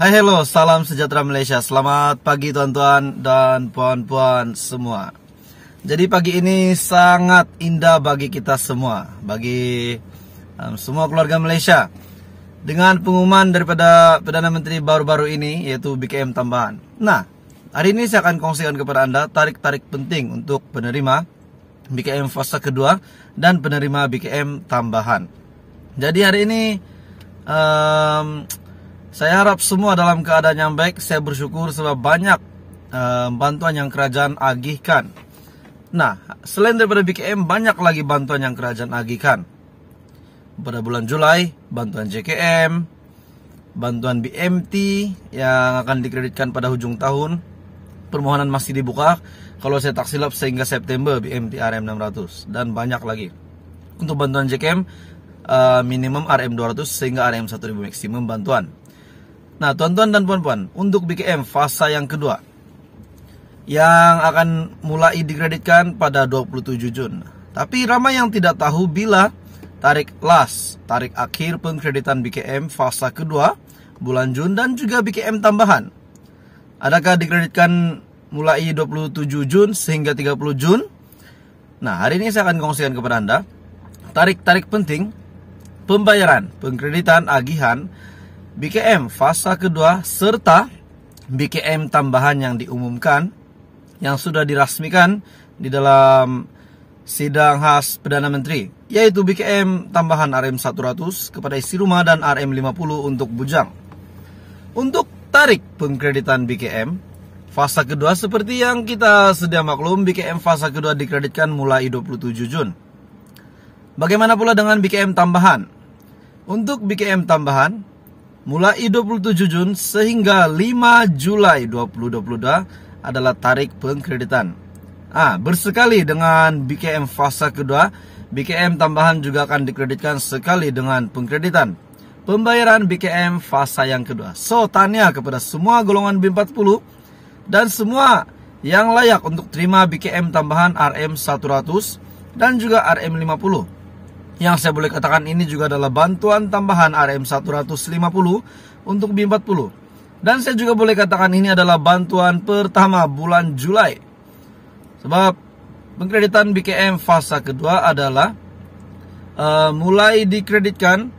Hai hello, salam sejahtera Malaysia Selamat pagi tuan-tuan dan puan-puan semua Jadi pagi ini sangat indah bagi kita semua Bagi um, semua keluarga Malaysia Dengan pengumuman daripada Perdana Menteri baru-baru ini Yaitu BKM tambahan Nah, hari ini saya akan kongsikan kepada Anda Tarik-tarik penting untuk penerima BKM fase kedua Dan penerima BKM tambahan Jadi hari ini um, saya harap semua dalam keadaan yang baik. Saya bersyukur sebab banyak uh, bantuan yang kerajaan agihkan. Nah, selain daripada BKM, banyak lagi bantuan yang kerajaan agihkan. Pada bulan Juli, bantuan JKM, bantuan BMT yang akan dikreditkan pada hujung tahun. Permohonan masih dibuka. Kalau saya tak silap sehingga September BMT RM600 dan banyak lagi. Untuk bantuan JKM, uh, eh, minimum RM200 sehingga RM1000 maksimum bantuan. Nah, tuan-tuan dan puan-puan, untuk BKM fase yang kedua yang akan mulai dikreditkan pada 27 Jun. Tapi ramai yang tidak tahu bila tarik las, tarik akhir pengkreditan BKM fase kedua bulan Jun dan juga BKM tambahan. Adakah dikreditkan mulai 27 Jun sehingga 30 Jun? Nah, hari ini saya akan kongsikan kepada Anda tarik-tarik penting pembayaran, pengkreditan, agihan BKM fase kedua serta BKM tambahan yang diumumkan yang sudah dirasmikan di dalam sidang khas Perdana Menteri yaitu BKM tambahan RM100 kepada isi rumah dan RM50 untuk bujang. Untuk tarik pengkreditan BKM, fase kedua seperti yang kita sedia maklum BKM fase kedua dikreditkan mulai 27 Jun. Bagaimana pula dengan BKM tambahan? Untuk BKM tambahan, mulai 27 Jun sehingga 5 Julai 2022 adalah tarik pengkreditan. Ah, bersekali dengan BKM fase kedua, BKM tambahan juga akan dikreditkan sekali dengan pengkreditan. Pembayaran BKM fase yang kedua. So, tanya kepada semua golongan B40 dan semua yang layak untuk terima BKM tambahan RM100 dan juga RM50. Yang saya boleh katakan ini juga adalah bantuan tambahan RM150 untuk B40. Dan saya juga boleh katakan ini adalah bantuan pertama bulan Julai. Sebab pengkreditan BKM fase kedua adalah uh, mulai dikreditkan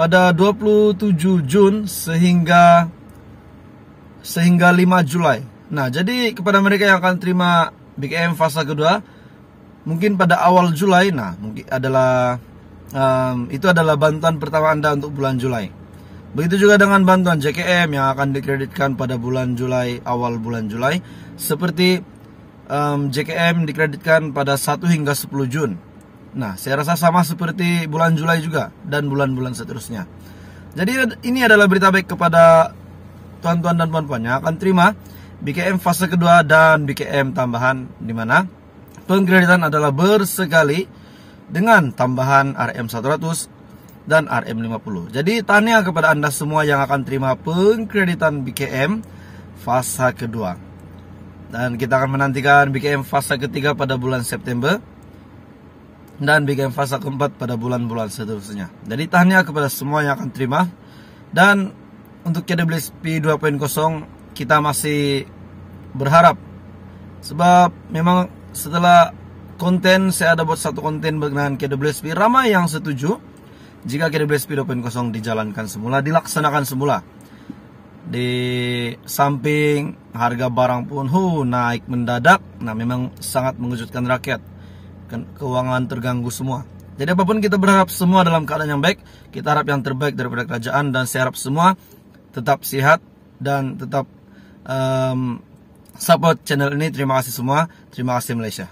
pada 27 Jun sehingga sehingga 5 Julai. Nah, jadi kepada mereka yang akan terima BKM fase kedua, mungkin pada awal Julai nah mungkin adalah um, itu adalah bantuan pertama Anda untuk bulan Julai. Begitu juga dengan bantuan JKM yang akan dikreditkan pada bulan Julai awal bulan Julai seperti um, JKM dikreditkan pada 1 hingga 10 Jun. Nah, saya rasa sama seperti bulan Julai juga dan bulan-bulan seterusnya. Jadi ini adalah berita baik kepada tuan-tuan dan puan-puan yang akan terima BKM fase kedua dan BKM tambahan di mana Pengkreditan adalah bersekali dengan tambahan RM100 dan RM50. Jadi tanya kepada Anda semua yang akan terima pengkreditan BKM fase kedua. Dan kita akan menantikan BKM fase ketiga pada bulan September dan BKM fase keempat pada bulan-bulan seterusnya. Jadi tanya kepada semua yang akan terima dan untuk KWSP 2.0 kita masih berharap sebab memang setelah konten, saya ada buat satu konten berkenaan KWSP. Ramai yang setuju jika KWSP 2.0 dijalankan semula, dilaksanakan semula. Di samping harga barang pun hu, naik mendadak, nah memang sangat mengejutkan rakyat. Kan, keuangan terganggu semua. Jadi apapun kita berharap semua dalam keadaan yang baik, kita harap yang terbaik daripada kerajaan dan saya harap semua tetap sehat dan tetap um, support channel ini. Terima kasih semua. 你马来西亚？